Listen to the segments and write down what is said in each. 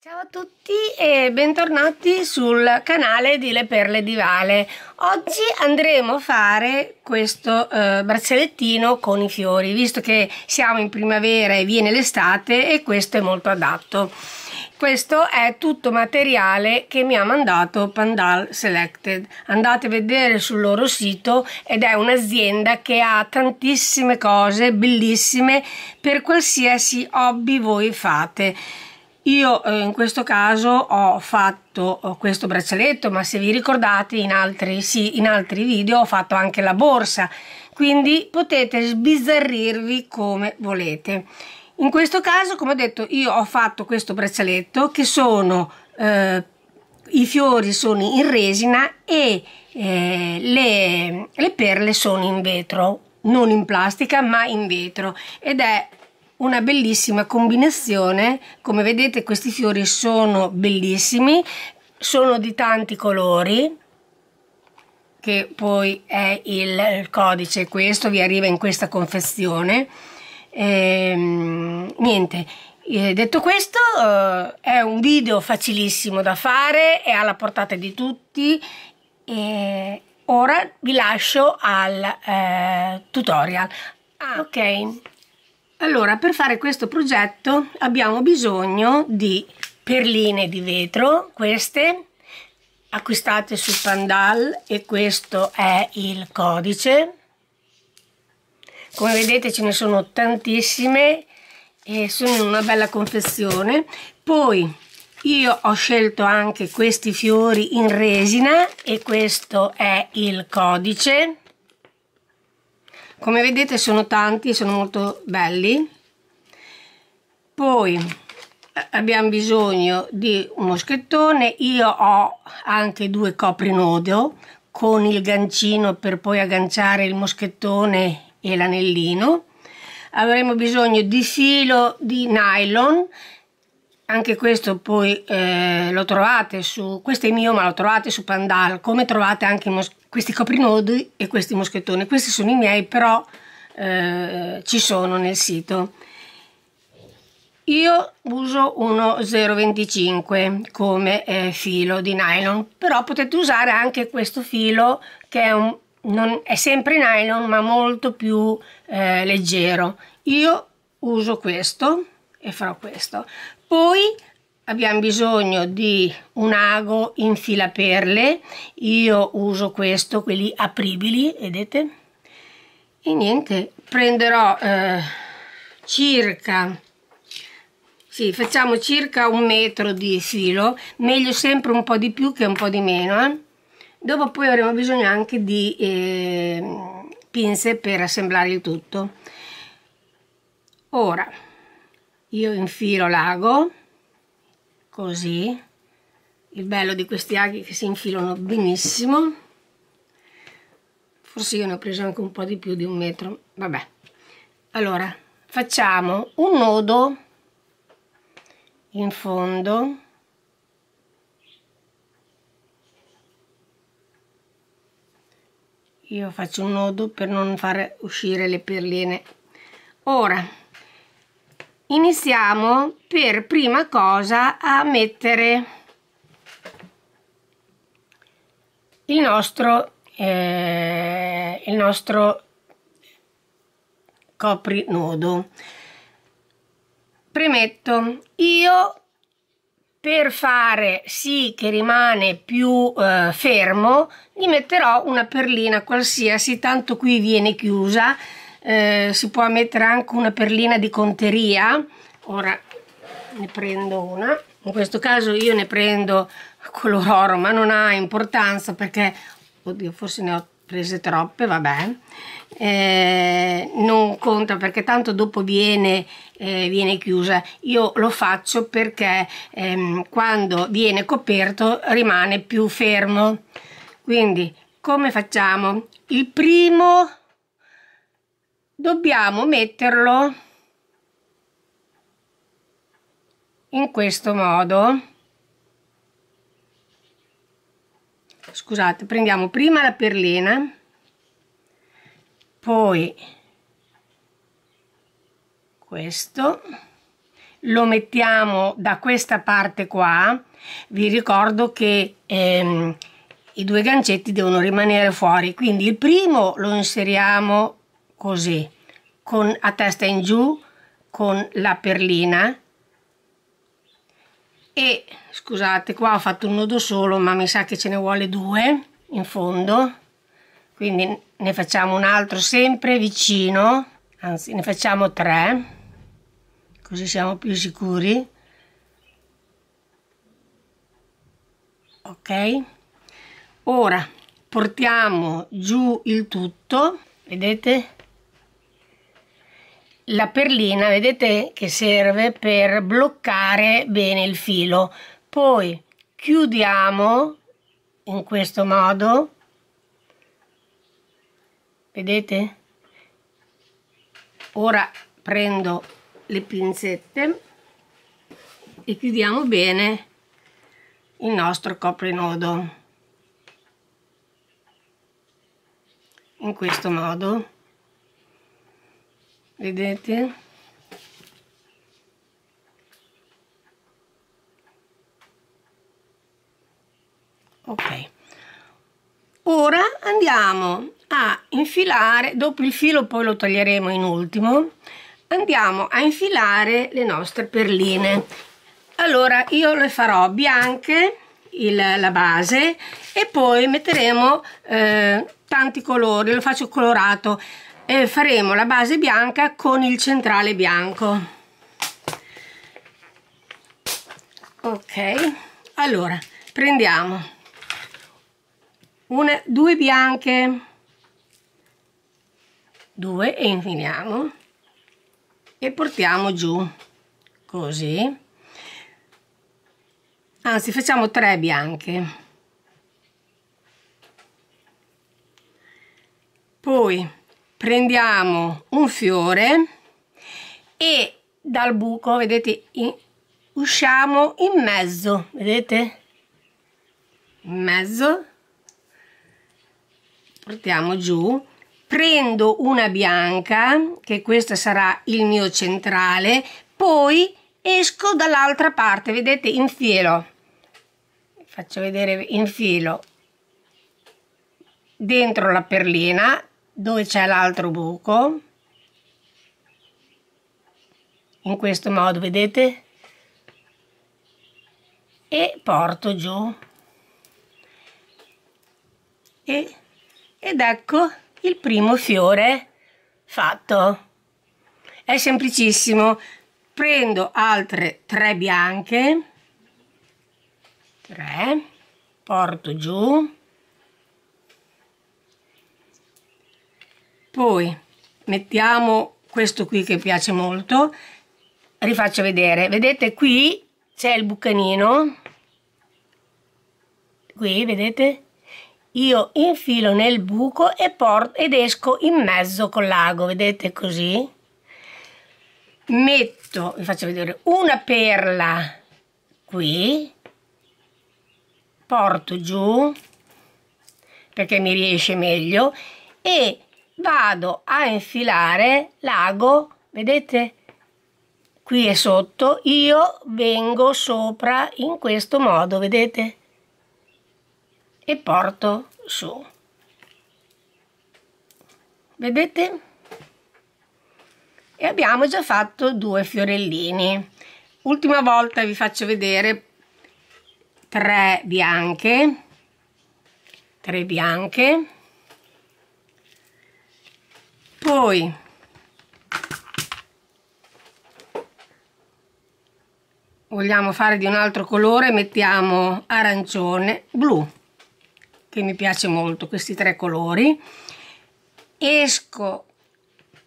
Ciao a tutti e bentornati sul canale di Le Perle di Vale. Oggi andremo a fare questo eh, braccialettino con i fiori, visto che siamo in primavera e viene l'estate e questo è molto adatto. Questo è tutto materiale che mi ha mandato Pandal Selected. Andate a vedere sul loro sito ed è un'azienda che ha tantissime cose bellissime per qualsiasi hobby voi fate io eh, in questo caso ho fatto eh, questo braccialetto ma se vi ricordate in altri, sì, in altri video ho fatto anche la borsa quindi potete sbizzarrirvi come volete in questo caso come ho detto io ho fatto questo braccialetto che sono eh, i fiori sono in resina e eh, le, le perle sono in vetro non in plastica ma in vetro ed è una bellissima combinazione come vedete questi fiori sono bellissimi sono di tanti colori che poi è il codice questo vi arriva in questa confezione ehm, niente eh, detto questo eh, è un video facilissimo da fare è alla portata di tutti e ora vi lascio al eh, tutorial ah, ok allora, per fare questo progetto abbiamo bisogno di perline di vetro, queste acquistate su Pandal e questo è il codice. Come vedete ce ne sono tantissime e sono in una bella confezione. Poi io ho scelto anche questi fiori in resina e questo è il codice come vedete sono tanti sono molto belli poi eh, abbiamo bisogno di un moschettone io ho anche due coprinodo con il gancino per poi agganciare il moschettone e l'anellino avremo bisogno di filo di nylon anche questo poi eh, lo trovate su, questo è mio ma lo trovate su Pandal, come trovate anche questi coprinodi e questi moschettoni, questi sono i miei però eh, ci sono nel sito. Io uso uno 0,25 come eh, filo di nylon, però potete usare anche questo filo che è, un, non, è sempre nylon ma molto più eh, leggero. Io uso questo e farò questo poi abbiamo bisogno di un ago in perle io uso questo quelli apribili vedete e niente prenderò eh, circa sì, facciamo circa un metro di filo meglio sempre un po di più che un po di meno eh? dopo poi avremo bisogno anche di eh, pinze per assemblare il tutto ora io infilo l'ago così il bello di questi aghi che si infilano benissimo forse io ne ho preso anche un po' di più di un metro vabbè allora facciamo un nodo in fondo io faccio un nodo per non fare uscire le perline ora iniziamo per prima cosa a mettere il nostro eh, il nostro nodo premetto io per fare sì che rimane più eh, fermo gli metterò una perlina qualsiasi tanto qui viene chiusa eh, si può mettere anche una perlina di conteria ora ne prendo una in questo caso io ne prendo color oro ma non ha importanza perché oddio forse ne ho prese troppe vabbè eh, non conta perché tanto dopo viene, eh, viene chiusa io lo faccio perché ehm, quando viene coperto rimane più fermo quindi come facciamo il primo dobbiamo metterlo in questo modo scusate prendiamo prima la perlina poi questo lo mettiamo da questa parte qua vi ricordo che ehm, i due gancetti devono rimanere fuori quindi il primo lo inseriamo così, con, a testa in giù, con la perlina e scusate qua ho fatto un nodo solo ma mi sa che ce ne vuole due in fondo quindi ne facciamo un altro sempre vicino anzi ne facciamo tre così siamo più sicuri ok ora portiamo giù il tutto vedete la perlina vedete che serve per bloccare bene il filo poi chiudiamo in questo modo vedete ora prendo le pinzette e chiudiamo bene il nostro coprinodo in questo modo vedete ok ora andiamo a infilare dopo il filo poi lo taglieremo in ultimo andiamo a infilare le nostre perline allora io le farò bianche il, la base e poi metteremo eh, tanti colori lo faccio colorato e faremo la base bianca con il centrale bianco ok allora prendiamo una, due bianche due e infiliamo e portiamo giù così anzi facciamo tre bianche poi prendiamo un fiore e dal buco vedete in, usciamo in mezzo vedete in mezzo portiamo giù prendo una bianca che questo sarà il mio centrale poi esco dall'altra parte vedete infilo faccio vedere infilo dentro la perlina dove c'è l'altro buco in questo modo vedete e porto giù e, ed ecco il primo fiore fatto è semplicissimo prendo altre tre bianche 3 porto giù poi mettiamo questo qui che piace molto rifaccio vedere vedete qui c'è il bucanino qui vedete io infilo nel buco e porto ed esco in mezzo con l'ago vedete così metto vi faccio vedere una perla qui porto giù perché mi riesce meglio e vado a infilare l'ago vedete qui è sotto io vengo sopra in questo modo vedete e porto su vedete e abbiamo già fatto due fiorellini ultima volta vi faccio vedere tre bianche tre bianche poi vogliamo fare di un altro colore mettiamo arancione blu che mi piace molto questi tre colori esco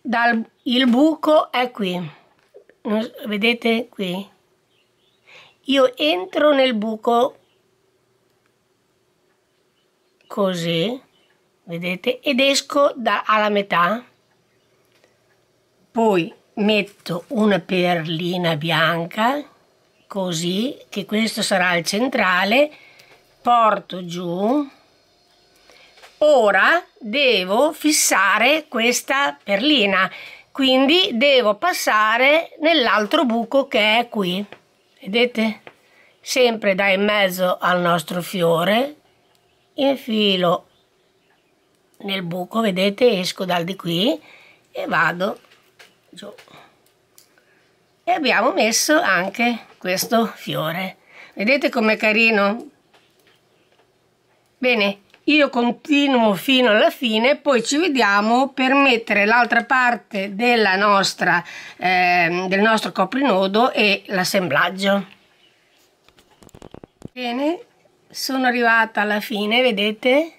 dal il buco è qui vedete qui io entro nel buco così vedete ed esco da, alla metà poi metto una perlina bianca così che questo sarà il centrale porto giù ora devo fissare questa perlina quindi devo passare nell'altro buco che è qui vedete sempre da in mezzo al nostro fiore infilo nel buco vedete esco dal di qui e vado raggio cioè. e abbiamo messo anche questo fiore vedete com'è carino bene io continuo fino alla fine poi ci vediamo per mettere l'altra parte della nostra eh, del nostro coprinodo e l'assemblaggio bene sono arrivata alla fine vedete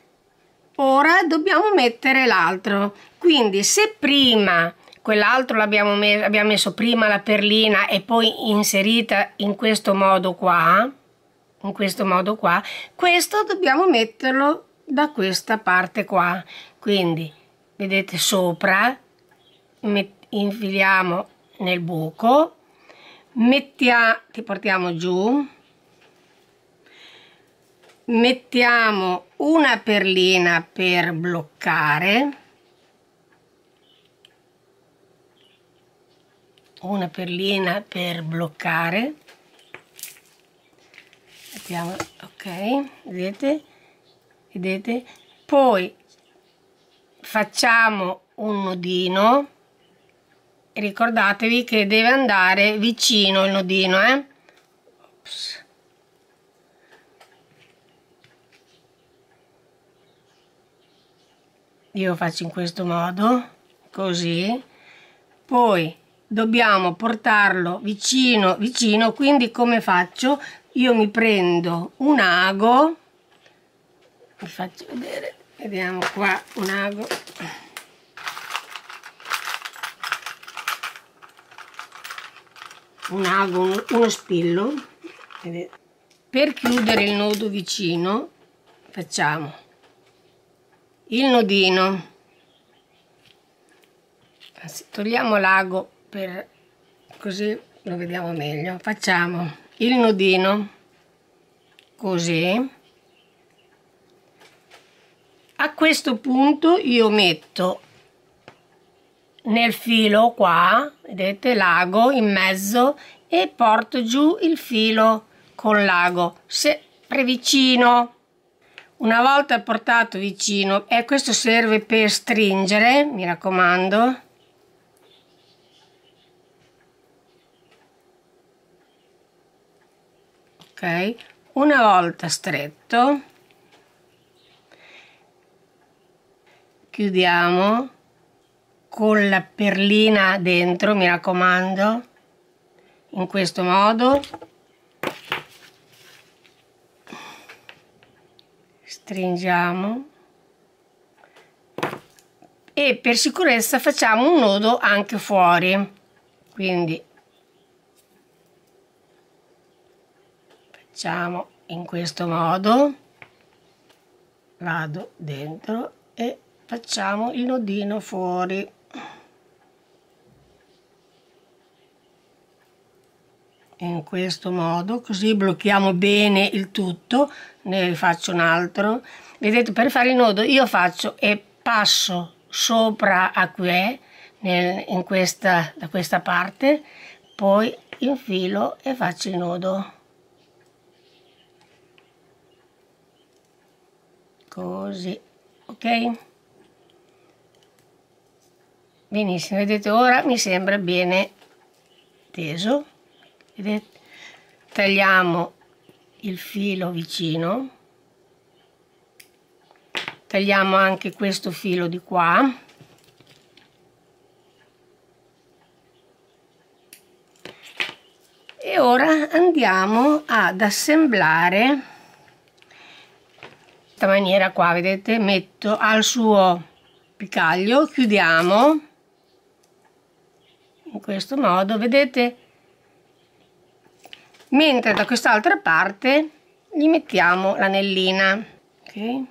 ora dobbiamo mettere l'altro quindi se prima quell'altro l'abbiamo messo, abbiamo messo prima la perlina e poi inserita in questo modo qua in questo modo qua questo dobbiamo metterlo da questa parte qua quindi vedete sopra infiliamo nel buco mettiamo ti portiamo giù mettiamo una perlina per bloccare una perlina per bloccare mettiamo ok vedete vedete poi facciamo un nodino ricordatevi che deve andare vicino il nodino eh? io faccio in questo modo così poi dobbiamo portarlo vicino vicino quindi come faccio io mi prendo un ago vi faccio vedere vediamo qua un ago un ago uno, spillo per chiudere il nodo vicino facciamo il nodino togliamo l'ago per così lo vediamo meglio facciamo il nodino così a questo punto io metto nel filo qua vedete l'ago in mezzo e porto giù il filo con l'ago sempre vicino una volta portato vicino e questo serve per stringere mi raccomando ok una volta stretto chiudiamo con la perlina dentro mi raccomando in questo modo stringiamo e per sicurezza facciamo un nodo anche fuori quindi facciamo in questo modo vado dentro e facciamo il nodino fuori in questo modo così blocchiamo bene il tutto ne faccio un altro vedete per fare il nodo io faccio e passo sopra a qui nel, in questa da questa parte poi infilo e faccio il nodo così ok benissimo vedete ora mi sembra bene teso vedete tagliamo il filo vicino tagliamo anche questo filo di qua e ora andiamo ad assemblare questa maniera qua vedete metto al suo picaglio chiudiamo in questo modo vedete mentre da quest'altra parte gli mettiamo l'anellina ok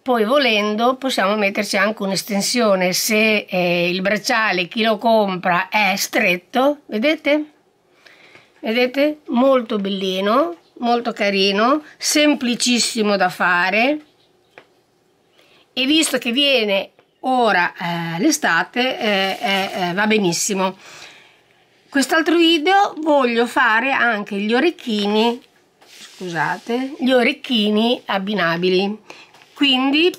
poi volendo possiamo metterci anche un'estensione se eh, il bracciale chi lo compra è stretto vedete vedete molto bellino molto carino semplicissimo da fare e visto che viene ora eh, l'estate eh, eh, eh, va benissimo quest'altro video voglio fare anche gli orecchini scusate gli orecchini abbinabili quindi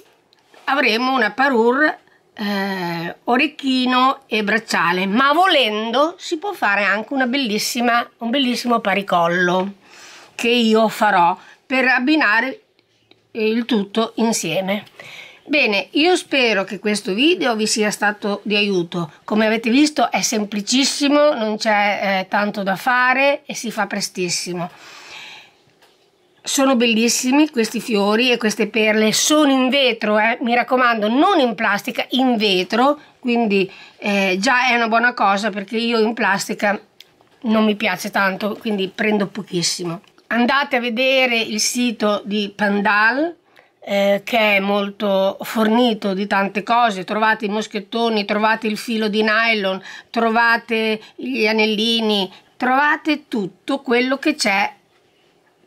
avremo una parure eh, orecchino e bracciale ma volendo si può fare anche una bellissima un bellissimo paricollo che io farò per abbinare il tutto insieme Bene, io spero che questo video vi sia stato di aiuto. Come avete visto è semplicissimo, non c'è eh, tanto da fare e si fa prestissimo sono bellissimi questi fiori e queste perle, sono in vetro, eh? mi raccomando, non in plastica, in vetro, quindi eh, già è una buona cosa perché io in plastica non mi piace tanto, quindi prendo pochissimo. Andate a vedere il sito di Pandal, eh, che è molto fornito di tante cose, trovate i moschettoni, trovate il filo di nylon, trovate gli anellini, trovate tutto quello che c'è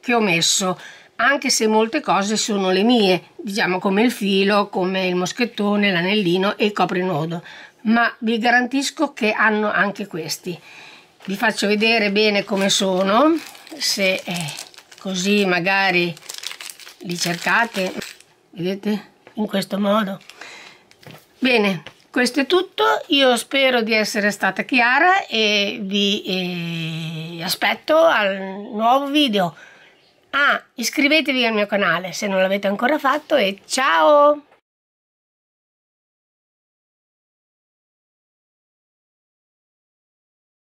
che ho messo anche se molte cose sono le mie diciamo come il filo come il moschettone l'anellino e il coprinodo ma vi garantisco che hanno anche questi vi faccio vedere bene come sono se è così magari li cercate vedete in questo modo bene questo è tutto io spero di essere stata chiara e vi eh, aspetto al nuovo video Ah, iscrivetevi al mio canale se non l'avete ancora fatto e ciao!